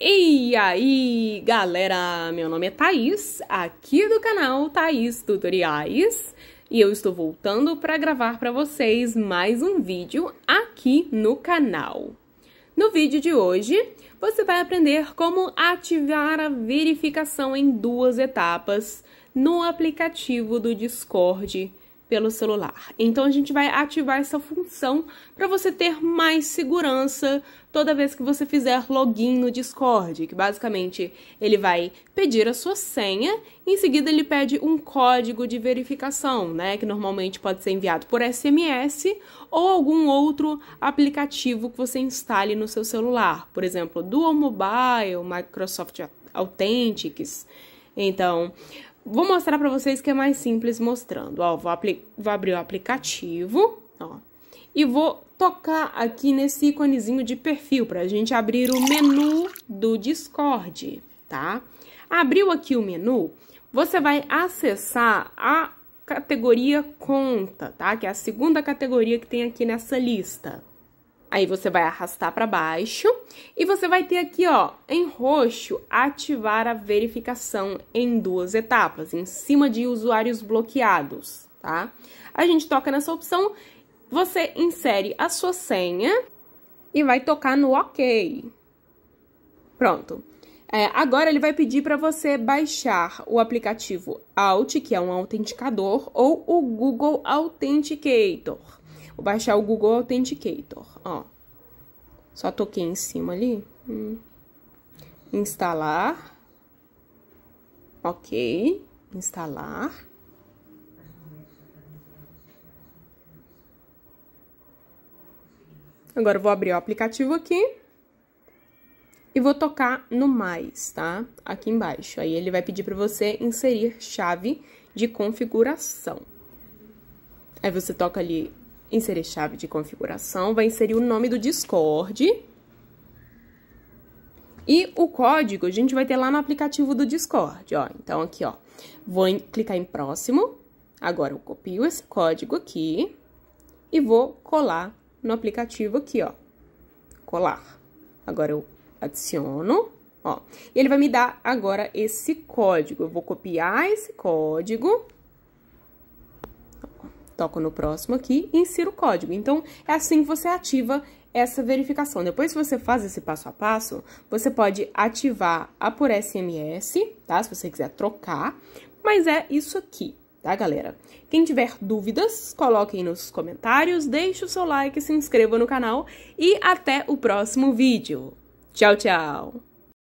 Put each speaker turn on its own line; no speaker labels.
E aí, galera! Meu nome é Thaís, aqui do canal Thaís Tutoriais, e eu estou voltando para gravar para vocês mais um vídeo aqui no canal. No vídeo de hoje, você vai aprender como ativar a verificação em duas etapas no aplicativo do Discord pelo celular. Então a gente vai ativar essa função para você ter mais segurança toda vez que você fizer login no Discord, que basicamente ele vai pedir a sua senha, em seguida ele pede um código de verificação, né, que normalmente pode ser enviado por SMS ou algum outro aplicativo que você instale no seu celular, por exemplo, Duo Mobile, Microsoft Authentics. Então, Vou mostrar para vocês que é mais simples mostrando. Ó, vou, vou abrir o aplicativo, ó, e vou tocar aqui nesse iconezinho de perfil para a gente abrir o menu do Discord, tá? Abriu aqui o menu, você vai acessar a categoria conta, tá? Que é a segunda categoria que tem aqui nessa lista. Aí você vai arrastar para baixo e você vai ter aqui, ó, em roxo, ativar a verificação em duas etapas, em cima de usuários bloqueados, tá? A gente toca nessa opção, você insere a sua senha e vai tocar no OK. Pronto. É, agora ele vai pedir para você baixar o aplicativo Alt, que é um autenticador, ou o Google Authenticator. Vou baixar o Google Authenticator, ó. Só toquei em cima ali. Hum. Instalar. Ok. Instalar. Agora vou abrir o aplicativo aqui e vou tocar no mais, tá? Aqui embaixo. Aí ele vai pedir para você inserir chave de configuração. Aí você toca ali Inserir chave de configuração, vai inserir o nome do Discord. E o código a gente vai ter lá no aplicativo do Discord, ó. Então, aqui, ó, vou em, clicar em próximo. Agora, eu copio esse código aqui e vou colar no aplicativo aqui, ó. Colar. Agora, eu adiciono, ó. E ele vai me dar agora esse código. Eu vou copiar esse código toco no próximo aqui e insiro o código. Então, é assim que você ativa essa verificação. Depois que você faz esse passo a passo, você pode ativar a por SMS, tá? Se você quiser trocar, mas é isso aqui, tá, galera? Quem tiver dúvidas, coloquem nos comentários, deixe o seu like, se inscreva no canal e até o próximo vídeo. Tchau, tchau!